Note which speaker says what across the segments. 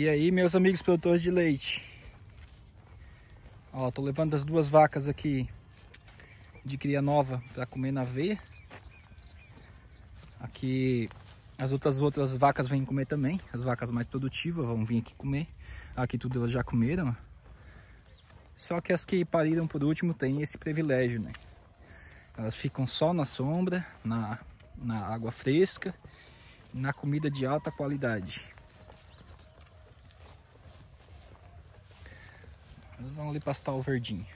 Speaker 1: E aí, meus amigos produtores de leite. Ó, tô levando as duas vacas aqui de cria nova para comer na veia. Aqui as outras outras vacas vêm comer também. As vacas mais produtivas vão vir aqui comer. Aqui tudo elas já comeram. Só que as que pariram por último têm esse privilégio, né? Elas ficam só na sombra, na, na água fresca, na comida de alta qualidade. Elas vão ali pastar o verdinho.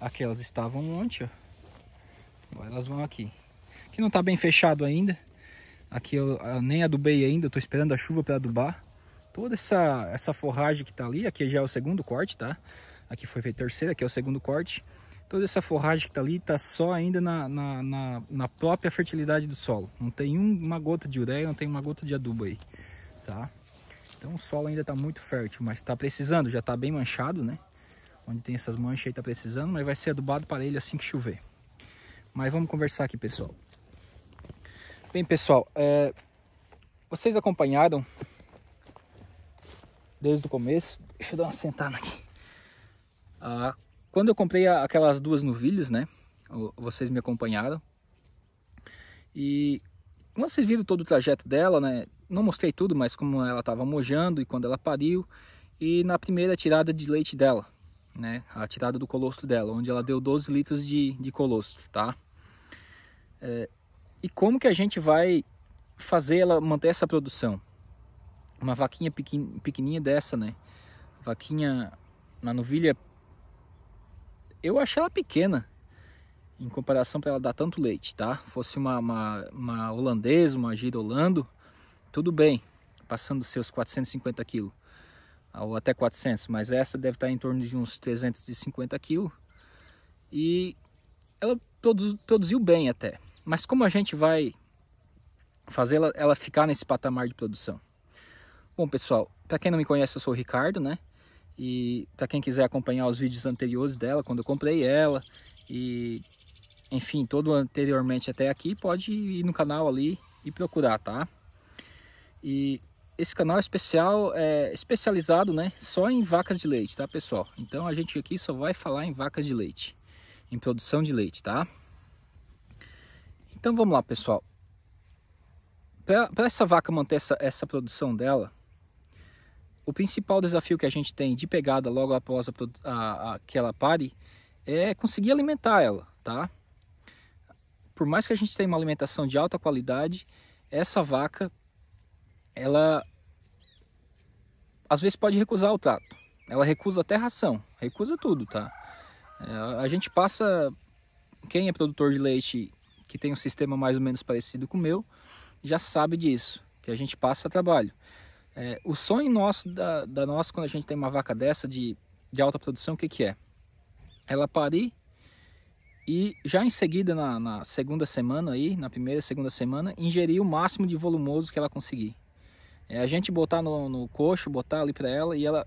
Speaker 1: Aqui elas estavam ontem, ó. Agora elas vão aqui. Aqui não tá bem fechado ainda. Aqui eu, eu ah, nem adubei ainda, eu tô esperando a chuva para adubar. Toda essa, essa forragem que tá ali, aqui já é o segundo corte, tá? Aqui foi feito terceiro, aqui é o segundo corte. Toda essa forragem que tá ali tá só ainda na, na, na, na própria fertilidade do solo. Não tem um, uma gota de ureia, não tem uma gota de adubo aí, tá? Então o solo ainda tá muito fértil, mas tá precisando, já tá bem manchado, né? Onde tem essas manchas aí tá precisando, mas vai ser adubado para ele assim que chover. Mas vamos conversar aqui, pessoal. Bem, pessoal, é, vocês acompanharam desde o começo. Deixa eu dar uma sentada aqui. Ah, quando eu comprei aquelas duas novilhas, né? Vocês me acompanharam. E quando vocês viram todo o trajeto dela, né? Não mostrei tudo, mas como ela estava mojando e quando ela pariu. E na primeira tirada de leite dela né? A tirada do colostro dela, onde ela deu 12 litros de, de colostro, tá? É, e como que a gente vai fazer ela manter essa produção? Uma vaquinha pequen, pequenininha dessa, né? Vaquinha na novilha, eu achei ela pequena em comparação para ela dar tanto leite, tá? Fosse uma, uma, uma holandesa, uma girolando, tudo bem, passando seus 450 quilos ou até 400, mas essa deve estar em torno de uns 350 quilos. E ela produz, produziu bem até. Mas como a gente vai fazer ela, ela ficar nesse patamar de produção? Bom, pessoal, para quem não me conhece, eu sou o Ricardo, né? E para quem quiser acompanhar os vídeos anteriores dela, quando eu comprei ela e enfim, todo anteriormente até aqui, pode ir no canal ali e procurar, tá? E esse canal é especial, é, especializado né, só em vacas de leite, tá pessoal? Então a gente aqui só vai falar em vacas de leite, em produção de leite, tá? Então vamos lá pessoal. Para essa vaca manter essa, essa produção dela, o principal desafio que a gente tem de pegada logo após a, a, a, que ela pare é conseguir alimentar ela, tá? Por mais que a gente tenha uma alimentação de alta qualidade, essa vaca ela às vezes pode recusar o trato, Ela recusa até ração, recusa tudo, tá? É, a gente passa, quem é produtor de leite que tem um sistema mais ou menos parecido com o meu, já sabe disso, que a gente passa trabalho. É, o sonho nosso, da, da nossa, quando a gente tem uma vaca dessa de, de alta produção, o que que é? Ela parir e já em seguida, na, na segunda semana aí, na primeira, segunda semana, ingerir o máximo de volumoso que ela conseguir. É a gente botar no, no coxo, botar ali para ela e ela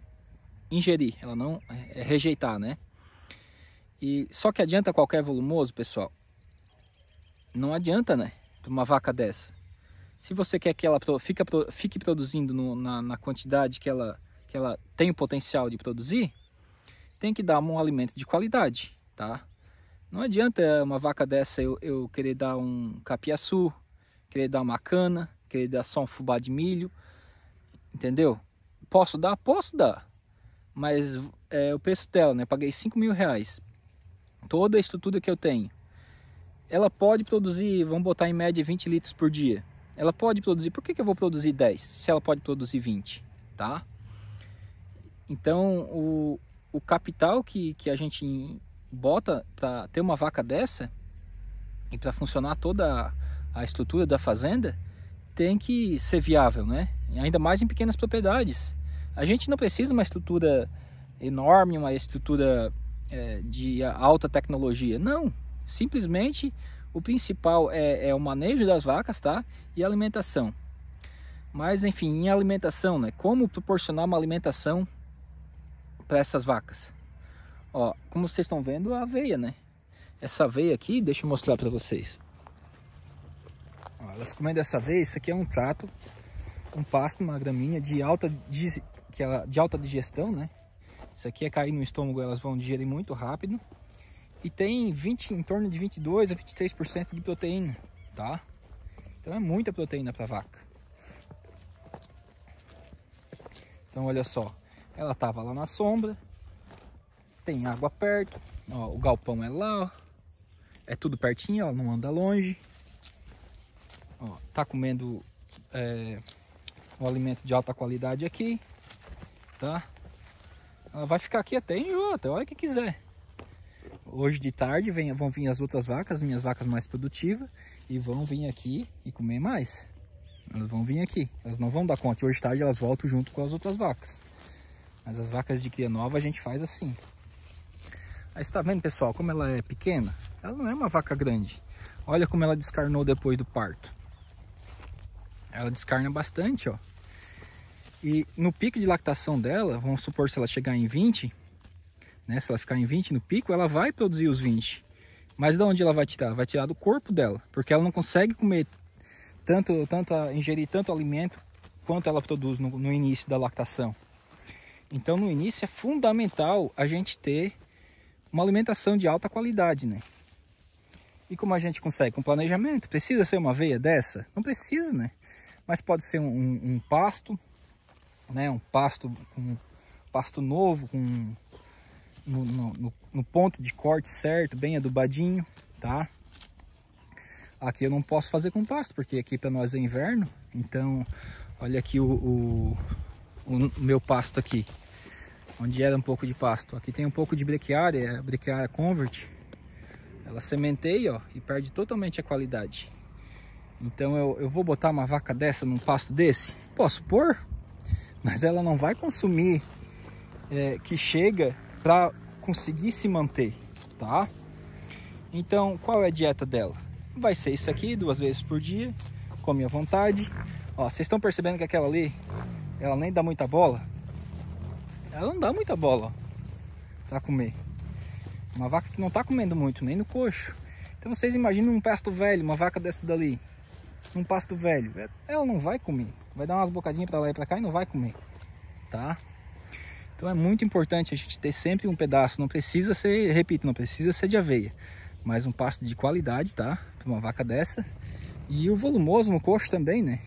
Speaker 1: ingerir, ela não é, é, rejeitar, né? E só que adianta qualquer volumoso, pessoal? Não adianta, né? Para uma vaca dessa. Se você quer que ela fica, fique produzindo no, na, na quantidade que ela, que ela tem o potencial de produzir, tem que dar um alimento de qualidade, tá? Não adianta uma vaca dessa eu, eu querer dar um capiaçu, querer dar uma cana, querer dar só um fubá de milho, Entendeu? Posso dar? Posso dar. Mas é o preço dela, né? Eu paguei 5 mil reais. Toda a estrutura que eu tenho. Ela pode produzir, vamos botar em média 20 litros por dia. Ela pode produzir, por que, que eu vou produzir 10 se ela pode produzir 20? Tá? Então, o, o capital que, que a gente bota para ter uma vaca dessa e para funcionar toda a estrutura da fazenda tem que ser viável, né? Ainda mais em pequenas propriedades. A gente não precisa de uma estrutura enorme, uma estrutura é, de alta tecnologia. Não, simplesmente o principal é, é, o manejo das vacas, tá? E a alimentação. Mas enfim, em alimentação, né? Como proporcionar uma alimentação para essas vacas? Ó, como vocês estão vendo, a aveia, né? Essa aveia aqui, deixa eu mostrar para vocês elas comem dessa vez, isso aqui é um trato, um pasto, uma graminha de alta, de, que ela, é de alta digestão, né? Isso aqui é cair no estômago, elas vão digerir muito rápido. E tem 20, em torno de 22 a 23% de proteína, tá? Então é muita proteína para vaca. Então olha só, ela tava lá na sombra, tem água perto, ó, o galpão é lá, ó, é tudo pertinho, ela não anda longe está tá comendo é, um alimento de alta qualidade aqui, tá? Ela vai ficar aqui até enjoar, até a hora que quiser. Hoje de tarde vem, vão vir as outras vacas, minhas vacas mais produtivas, e vão vir aqui e comer mais. Elas vão vir aqui, elas não vão dar conta. Hoje de tarde elas voltam junto com as outras vacas. Mas as vacas de cria nova a gente faz assim. Aí está vendo, pessoal, como ela é pequena, ela não é uma vaca grande. Olha como ela descarnou depois do parto ela descarna bastante, ó. E no pico de lactação dela, vamos supor se ela chegar em 20, né? Se ela ficar em 20 no pico, ela vai produzir os 20. Mas de onde ela vai tirar? Vai tirar do corpo dela, porque ela não consegue comer tanto, tanto ingerir tanto alimento quanto ela produz no, no início da lactação. Então, no início é fundamental a gente ter uma alimentação de alta qualidade, né? E como a gente consegue com planejamento? Precisa ser uma veia dessa? Não precisa, né? mas pode ser um, um pasto, né? Um pasto com um pasto novo, com no, no, no, ponto de corte certo, bem adubadinho, tá? Aqui eu não posso fazer com pasto, porque aqui para nós é inverno, então olha aqui o, o, o, meu pasto aqui, onde era um pouco de pasto. Aqui tem um pouco de brequiária, brequiária convert, ela sementeia ó, e perde totalmente a qualidade. Então eu, eu vou botar uma vaca dessa num pasto desse? Posso pôr, mas ela não vai consumir é, que chega para conseguir se manter, tá? Então, qual é a dieta dela? Vai ser isso aqui, duas vezes por dia, come à vontade. Ó, vocês estão percebendo que aquela ali, ela nem dá muita bola? Ela não dá muita bola, para comer. Uma vaca que não está comendo muito, nem no coxo. Então vocês imaginam um pasto velho, uma vaca dessa dali num pasto velho, é, ela não vai comer. Vai dar umas bocadinhas para lá e para cá e não vai comer, tá? Então é muito importante a gente ter sempre um pedaço, não precisa ser, repito, não precisa ser de aveia, mas um pasto de qualidade, tá? Para uma vaca dessa. E o volumoso no coxo também, né?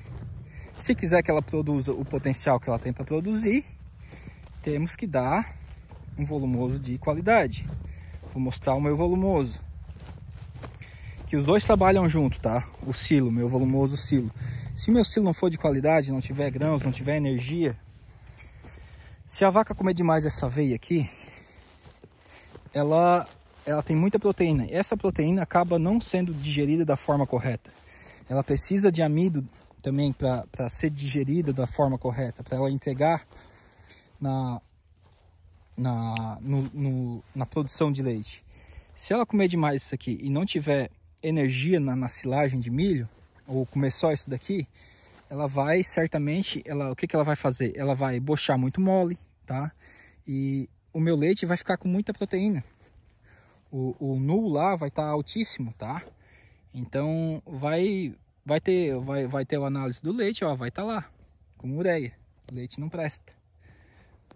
Speaker 1: Se quiser que ela produza o potencial que ela tem para produzir, temos que dar um volumoso de qualidade. Vou mostrar o meu volumoso que os dois trabalham junto, tá? O silo, meu volumoso silo. Se meu silo não for de qualidade, não tiver grãos, não tiver energia, se a vaca comer demais essa veia aqui, ela, ela tem muita proteína. E essa proteína acaba não sendo digerida da forma correta. Ela precisa de amido também para ser digerida da forma correta, para ela entregar na, na, no, no, na produção de leite. Se ela comer demais isso aqui e não tiver energia na, na silagem de milho, ou começou isso daqui, ela vai certamente, ela, o que, que ela vai fazer? Ela vai bochar muito mole, tá? E o meu leite vai ficar com muita proteína. O, o nu lá vai estar tá altíssimo, tá? Então vai vai ter vai, vai ter o análise do leite, ó, vai estar tá lá com ureia. leite não presta,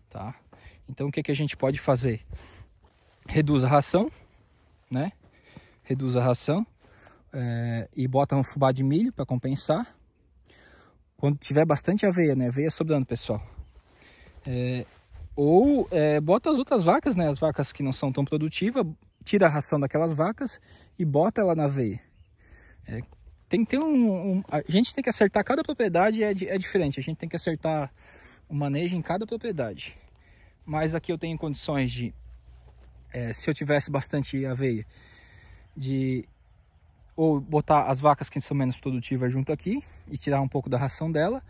Speaker 1: tá? Então o que que a gente pode fazer? Reduz a ração, né? Reduz a ração é, e bota um fubá de milho para compensar. Quando tiver bastante aveia, né? Aveia sobrando, pessoal. É, ou é, bota as outras vacas, né? As vacas que não são tão produtivas, tira a ração daquelas vacas e bota ela na aveia. É, tem que ter um, um, A gente tem que acertar, cada propriedade é, é diferente. A gente tem que acertar o manejo em cada propriedade. Mas aqui eu tenho condições de é, se eu tivesse bastante aveia, de ou botar as vacas que são menos produtivas junto aqui e tirar um pouco da ração dela,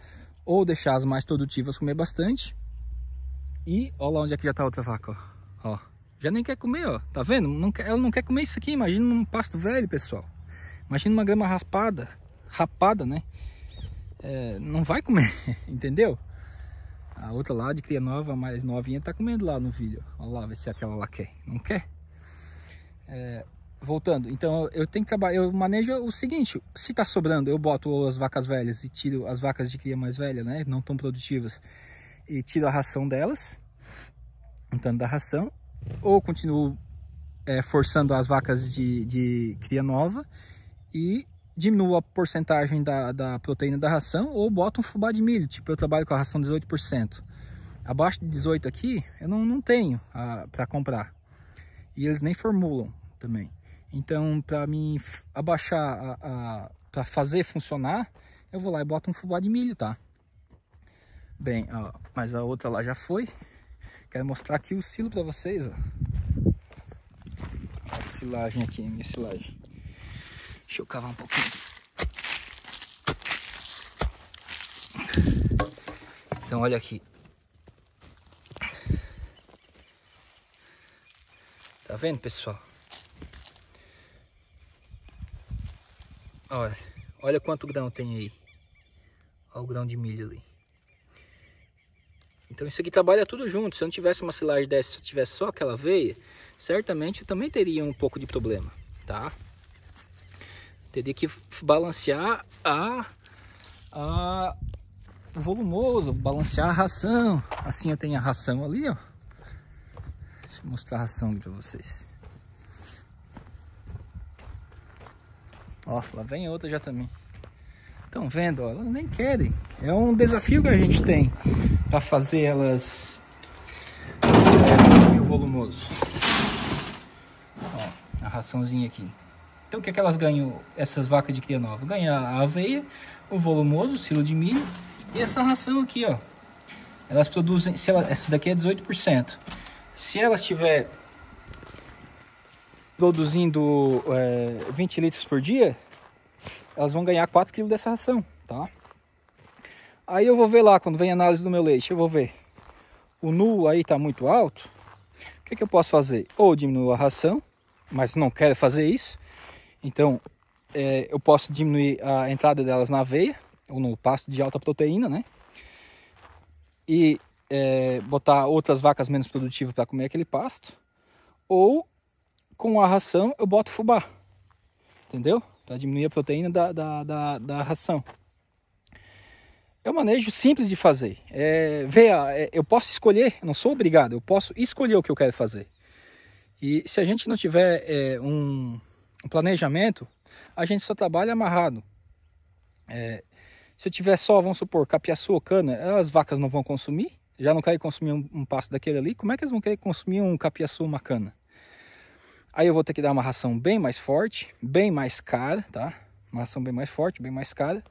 Speaker 1: ou deixar as mais produtivas comer bastante. E olha lá onde é que já está a outra vaca, ó. ó. Já nem quer comer, ó. Tá vendo? Não quer, ela não quer comer isso aqui. Imagina um pasto velho, pessoal. Imagina uma grama raspada, rapada, né? É, não vai comer, entendeu? A outra lá de cria nova, mais novinha, tá comendo lá no vídeo. Olha lá, ver se é aquela lá quer. Não quer? É, voltando, então eu tenho que trabalhar, eu manejo o seguinte, se tá sobrando, eu boto as vacas velhas e tiro as vacas de cria mais velha, né, não tão produtivas, e tiro a ração delas, um tanto da ração, ou continuo é, forçando as vacas de, de cria nova e diminuo a porcentagem da, da proteína da ração ou boto um fubá de milho, tipo eu trabalho com a ração 18%. Abaixo de 18 aqui eu não, não tenho ah, para comprar e eles nem formulam também. Então, para mim abaixar, a, a para fazer funcionar, eu vou lá e boto um fubá de milho, tá? Bem, ó, mas a outra lá já foi. Quero mostrar aqui o silo para vocês, ó. A silagem aqui, minha silagem. Deixa eu cavar um pouquinho. Então, olha aqui. Tá vendo, pessoal? Olha, olha quanto grão tem aí. Olha o grão de milho ali. Então isso aqui trabalha tudo junto. Se eu não tivesse uma silagem dessa, se eu tivesse só aquela veia, certamente eu também teria um pouco de problema, tá? Teria que balancear a, a o volumoso, balancear a ração. Assim eu tenho a ração ali, ó. Deixa eu mostrar a ração para vocês. Ó, lá vem outra já também. Estão vendo? Ó, elas nem querem. É um desafio que a gente tem para fazer elas é, o volumoso. Ó, a raçãozinha aqui. Então o que, é que elas ganham, essas vacas de cria nova? Ganha a aveia, o volumoso, o silo de milho e essa ração aqui, ó. Elas produzem, se ela, essa daqui é 18%. Se elas tiver produzindo é, 20 litros por dia, elas vão ganhar 4 kg dessa ração, tá? Aí eu vou ver lá, quando vem a análise do meu leite, eu vou ver. O nu aí está muito alto, o que, que eu posso fazer? Ou diminuo a ração, mas não quero fazer isso, então é, eu posso diminuir a entrada delas na veia, ou no pasto de alta proteína, né? E é, botar outras vacas menos produtivas para comer aquele pasto, ou com a ração eu boto fubá. Entendeu? Para diminuir a proteína da, da, da, da ração. É um manejo simples de fazer. É, veja, é, eu posso escolher, não sou obrigado, eu posso escolher o que eu quero fazer. E se a gente não tiver é, um, um, planejamento, a gente só trabalha amarrado. É, se eu tiver só, vamos supor, capiaçu ou cana, as vacas não vão consumir, já não querem consumir um, um pasto daquele ali, como é que eles vão querer consumir um capiaçu ou uma cana? Aí eu vou ter que dar uma ração bem mais forte, bem mais cara, tá? Uma ração bem mais forte, bem mais cara.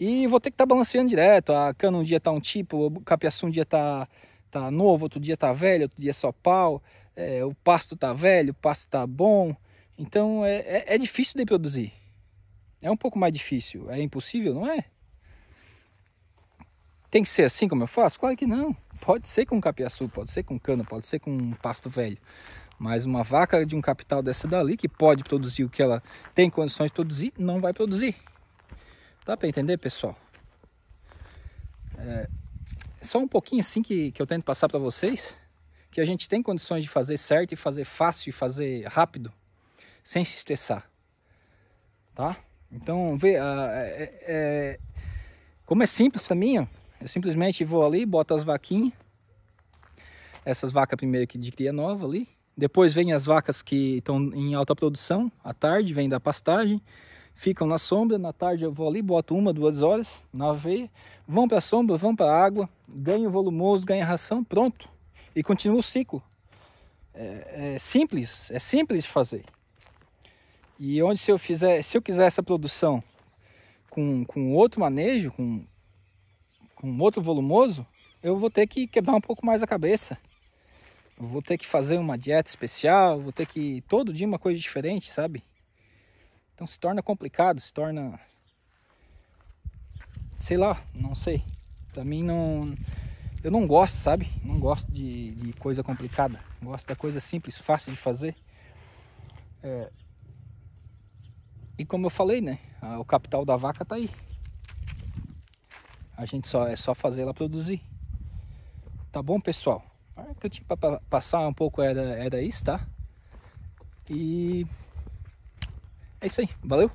Speaker 1: E vou ter que estar tá balanceando direto. A cana um dia tá um tipo, o capiaçu um dia tá, tá novo, outro dia tá velho, outro dia é só pau. É, o pasto tá velho, o pasto tá bom. Então é, é, é difícil de produzir. É um pouco mais difícil. É impossível, não é? Tem que ser assim como eu faço? Claro que não. Pode ser com capiaçu, pode ser com cana, pode ser com pasto velho. Mas uma vaca de um capital dessa dali, que pode produzir o que ela tem condições de produzir, não vai produzir. Dá para entender, pessoal? É só um pouquinho assim que, que eu tento passar para vocês, que a gente tem condições de fazer certo e fazer fácil e fazer rápido, sem se estressar, tá? Então, vê, é, é, é, como é simples para mim, ó, eu simplesmente vou ali, boto as vaquinhas, essas vacas primeiro que de cria nova ali, depois vem as vacas que estão em alta produção, à tarde, vem da pastagem, ficam na sombra, na tarde eu vou ali, boto uma, duas horas na aveia, vão para a sombra, vão para a água, ganho volumoso, ganho ração, pronto. E continua o ciclo. É, é simples, é simples de fazer. E onde se eu fizer, se eu quiser essa produção com, com outro manejo, com, com outro volumoso, eu vou ter que quebrar um pouco mais a cabeça vou ter que fazer uma dieta especial, vou ter que todo dia uma coisa diferente, sabe? Então se torna complicado, se torna sei lá, não sei. Para mim não eu não gosto, sabe? Não gosto de, de, coisa complicada. Gosto da coisa simples, fácil de fazer. É... E como eu falei, né? O capital da vaca tá aí. A gente só é só fazer ela produzir. Tá bom, pessoal? Ah, é que eu tinha para passar um pouco era, era isso, tá? E é isso aí, valeu!